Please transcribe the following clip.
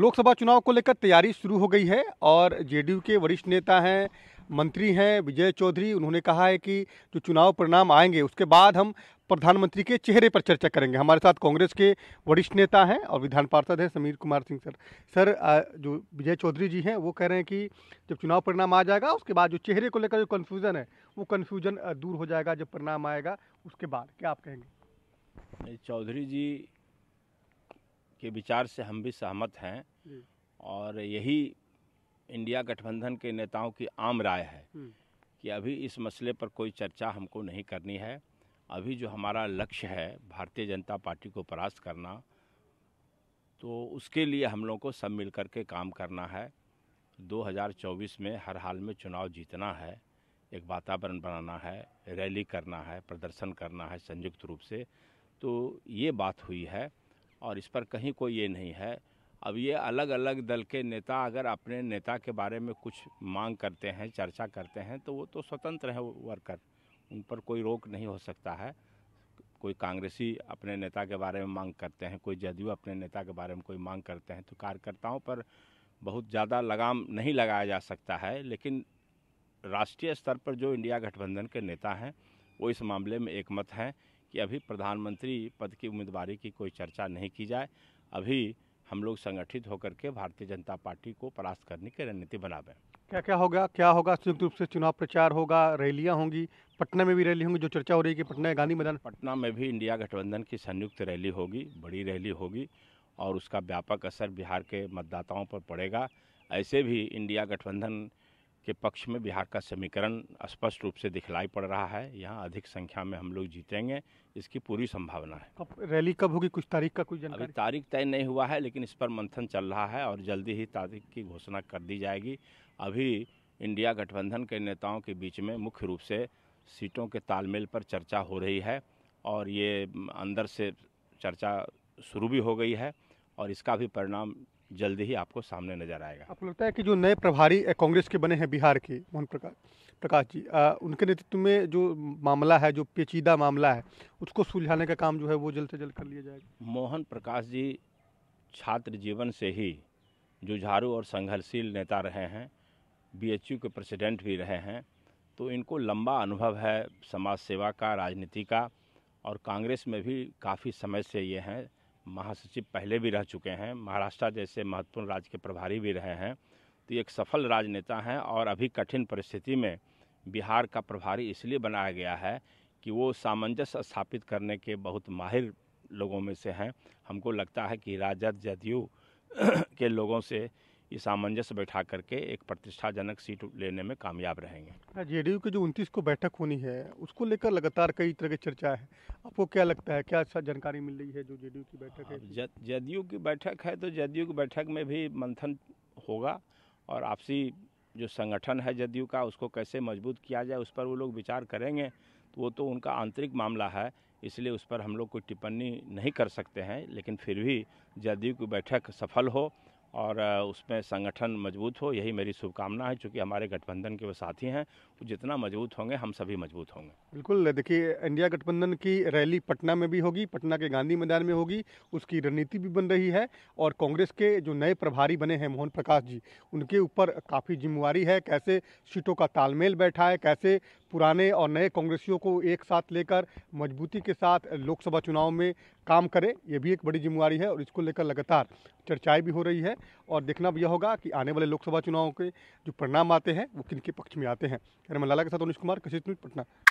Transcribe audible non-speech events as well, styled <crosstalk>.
लोकसभा चुनाव को लेकर तैयारी शुरू हो गई है और जेडीयू के वरिष्ठ नेता हैं मंत्री हैं विजय चौधरी उन्होंने कहा है कि जो चुनाव परिणाम आएंगे उसके बाद हम प्रधानमंत्री के चेहरे पर चर्चा करेंगे हमारे साथ कांग्रेस के वरिष्ठ नेता हैं और विधान पार्षद हैं समीर कुमार सिंह सर सर जो विजय चौधरी जी हैं वो कह रहे हैं कि जब चुनाव परिणाम आ जाएगा उसके बाद जो चेहरे को लेकर जो कन्फ्यूज़न है वो कन्फ्यूज़न दूर हो जाएगा जब परिणाम आएगा उसके बाद क्या आप कहेंगे चौधरी जी के विचार से हम भी सहमत हैं और यही इंडिया गठबंधन के नेताओं की आम राय है हम्म। कि अभी इस मसले पर कोई चर्चा हमको नहीं करनी है अभी जो हमारा लक्ष्य है भारतीय जनता पार्टी को परास्त करना तो उसके लिए हम लोग को सब मिल के काम करना है 2024 में हर हाल में चुनाव जीतना है एक वातावरण बनाना है रैली करना है प्रदर्शन करना है संयुक्त रूप से तो ये बात हुई है और इस पर कहीं कोई ये नहीं है अब ये अलग अलग दल के नेता अगर अपने नेता के बारे में कुछ मांग करते हैं चर्चा करते हैं तो वो तो स्वतंत्र है वर्कर उन पर कोई रोक नहीं हो सकता है कोई कांग्रेसी अपने नेता के बारे में मांग करते हैं कोई जदयू अपने नेता के बारे में कोई मांग करते हैं तो कार्यकर्ताओं पर बहुत ज़्यादा लगाम नहीं लगाया जा सकता है लेकिन राष्ट्रीय स्तर पर जो इंडिया गठबंधन के नेता हैं वो इस मामले में एकमत हैं कि अभी प्रधानमंत्री पद की उम्मीदवारी की कोई चर्चा नहीं की जाए अभी हम लोग संगठित होकर के भारतीय जनता पार्टी को परास्त करने की रणनीति बनावे क्या क्या होगा क्या होगा संयुक्त रूप से चुनाव प्रचार होगा रैलियाँ होंगी पटना में भी रैली होंगी जो चर्चा हो रही है कि पटना गांधी मैदान पटना में भी इंडिया गठबंधन की संयुक्त रैली होगी बड़ी रैली होगी और उसका व्यापक असर बिहार के मतदाताओं पर पड़ेगा ऐसे भी इंडिया गठबंधन के पक्ष में बिहार का समीकरण स्पष्ट रूप से दिखलाई पड़ रहा है यहाँ अधिक संख्या में हम लोग जीतेंगे इसकी पूरी संभावना है अब रैली कब होगी कुछ तारीख का कुछ अभी तारीख तय नहीं हुआ है लेकिन इस पर मंथन चल रहा है और जल्दी ही तारीख की घोषणा कर दी जाएगी अभी इंडिया गठबंधन के नेताओं के बीच में मुख्य रूप से सीटों के तालमेल पर चर्चा हो रही है और ये अंदर से चर्चा शुरू भी हो गई है और इसका भी परिणाम जल्दी ही आपको सामने नजर आएगा आपको लगता है कि जो नए प्रभारी कांग्रेस के बने हैं बिहार के मोहन प्रकाश प्रकाश जी आ, उनके नेतृत्व में जो मामला है जो पेचीदा मामला है उसको सुलझाने का काम जो है वो जल्द से जल्द कर लिया जाएगा मोहन प्रकाश जी छात्र जीवन से ही जुझारू और संघर्षशील नेता रहे हैं बी के प्रेसिडेंट भी रहे हैं तो इनको लंबा अनुभव है समाज सेवा का राजनीति का और कांग्रेस में भी काफ़ी समय से ये हैं महासचिव पहले भी रह चुके हैं महाराष्ट्र जैसे महत्वपूर्ण राज्य के प्रभारी भी रहे हैं तो एक सफल राजनेता हैं और अभी कठिन परिस्थिति में बिहार का प्रभारी इसलिए बनाया गया है कि वो सामंजस्य स्थापित करने के बहुत माहिर लोगों में से हैं हमको लगता है कि राजद जदयू <clears throat> के लोगों से ये सामंजस्य बैठा करके एक प्रतिष्ठाजनक सीट लेने में कामयाब रहेंगे हाँ, जेडीयू की जो उनतीस को बैठक होनी है उसको लेकर लगातार कई तरह की चर्चा है आपको क्या लगता है क्या अच्छा जानकारी मिल रही है जो जेडीयू की बैठक है हाँ, जदयू की बैठक है तो जदयू की बैठक में भी मंथन होगा और आपसी जो संगठन है जदयू का उसको कैसे मजबूत किया जाए उस पर वो लोग विचार करेंगे तो वो तो उनका आंतरिक मामला है इसलिए उस पर हम लोग कोई टिप्पणी नहीं कर सकते हैं लेकिन फिर भी जदयू की बैठक सफल हो और उसमें संगठन मजबूत हो यही मेरी शुभकामना है चूँकि हमारे गठबंधन के वो साथी हैं वो जितना मजबूत होंगे हम सभी मजबूत होंगे बिल्कुल देखिए इंडिया गठबंधन की रैली पटना में भी होगी पटना के गांधी मैदान में होगी उसकी रणनीति भी बन रही है और कांग्रेस के जो नए प्रभारी बने हैं मोहन प्रकाश जी उनके ऊपर काफ़ी जिम्मेवारी है कैसे सीटों का तालमेल बैठा है कैसे पुराने और नए कांग्रेसियों को एक साथ लेकर मजबूती के साथ लोकसभा चुनाव में काम करें ये भी एक बड़ी जिम्मेवारी है और इसको लेकर लगातार चर्चाएं भी हो रही है और देखना यह होगा कि आने वाले लोकसभा चुनाव के जो परिणाम आते हैं वो किन के पक्ष में आते हैं लाला के साथ अनुज कुमार कशिश पटना